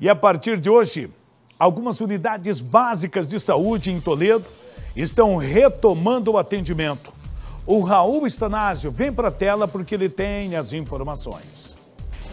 E a partir de hoje, algumas unidades básicas de saúde em Toledo estão retomando o atendimento. O Raul Estanásio vem para a tela porque ele tem as informações.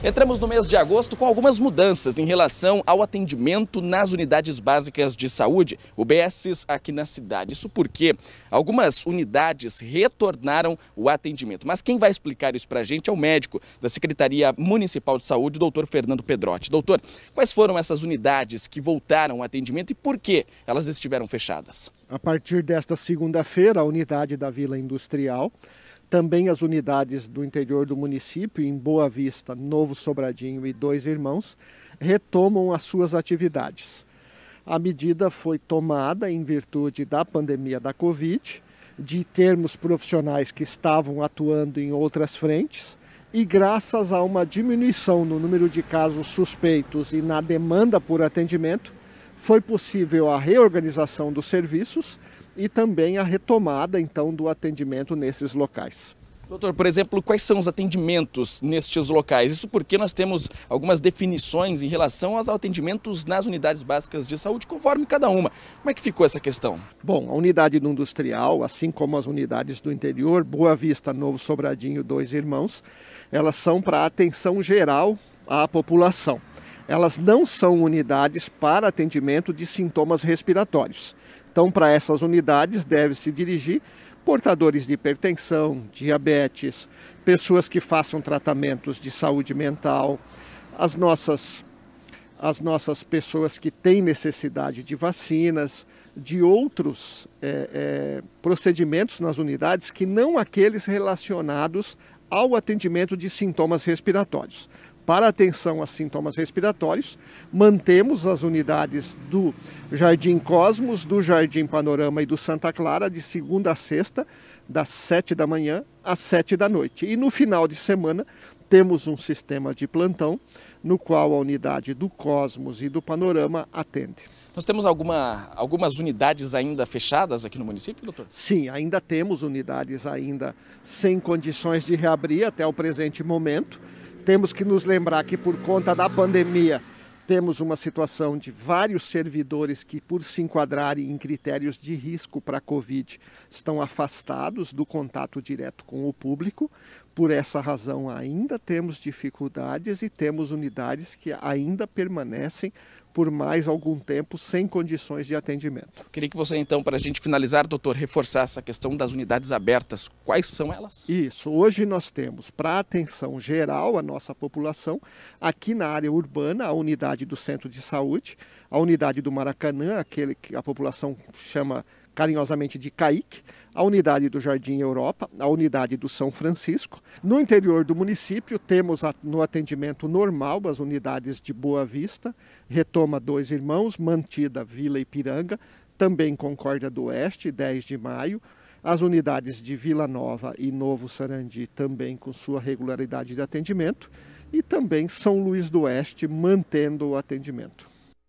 Entramos no mês de agosto com algumas mudanças em relação ao atendimento nas unidades básicas de saúde, UBSs aqui na cidade. Isso porque algumas unidades retornaram o atendimento. Mas quem vai explicar isso para a gente é o médico da Secretaria Municipal de Saúde, doutor Fernando Pedrotti. Doutor, quais foram essas unidades que voltaram ao atendimento e por que elas estiveram fechadas? A partir desta segunda-feira, a unidade da Vila Industrial também as unidades do interior do município, em Boa Vista, Novo Sobradinho e Dois Irmãos, retomam as suas atividades. A medida foi tomada em virtude da pandemia da Covid, de termos profissionais que estavam atuando em outras frentes e graças a uma diminuição no número de casos suspeitos e na demanda por atendimento, foi possível a reorganização dos serviços e também a retomada então do atendimento nesses locais. Doutor, por exemplo, quais são os atendimentos nestes locais? Isso porque nós temos algumas definições em relação aos atendimentos nas unidades básicas de saúde, conforme cada uma. Como é que ficou essa questão? Bom, a unidade do industrial, assim como as unidades do interior, Boa Vista, Novo Sobradinho, Dois Irmãos, elas são para atenção geral à população. Elas não são unidades para atendimento de sintomas respiratórios. Então, para essas unidades, deve-se dirigir portadores de hipertensão, diabetes, pessoas que façam tratamentos de saúde mental, as nossas, as nossas pessoas que têm necessidade de vacinas, de outros é, é, procedimentos nas unidades que não aqueles relacionados ao atendimento de sintomas respiratórios para atenção a sintomas respiratórios. Mantemos as unidades do Jardim Cosmos, do Jardim Panorama e do Santa Clara de segunda a sexta, das 7 da manhã às 7 da noite. E no final de semana temos um sistema de plantão no qual a unidade do Cosmos e do Panorama atende. Nós temos alguma, algumas unidades ainda fechadas aqui no município, doutor? Sim, ainda temos unidades ainda sem condições de reabrir até o presente momento temos que nos lembrar que por conta da pandemia temos uma situação de vários servidores que, por se enquadrarem em critérios de risco para a Covid, estão afastados do contato direto com o público. Por essa razão, ainda temos dificuldades e temos unidades que ainda permanecem por mais algum tempo sem condições de atendimento. Queria que você, então, para a gente finalizar, doutor, reforçasse a questão das unidades abertas. Quais são elas? Isso. Hoje nós temos, para atenção geral à nossa população, aqui na área urbana, a unidade do centro de saúde, a unidade do Maracanã, aquele que a população chama carinhosamente de Caique, a unidade do Jardim Europa, a unidade do São Francisco. No interior do município, temos no atendimento normal as unidades de Boa Vista, Retoma Dois Irmãos, Mantida Vila Ipiranga, também Concórdia do Oeste, 10 de maio. As unidades de Vila Nova e Novo Sarandi também com sua regularidade de atendimento. E também São Luís do Oeste mantendo o atendimento.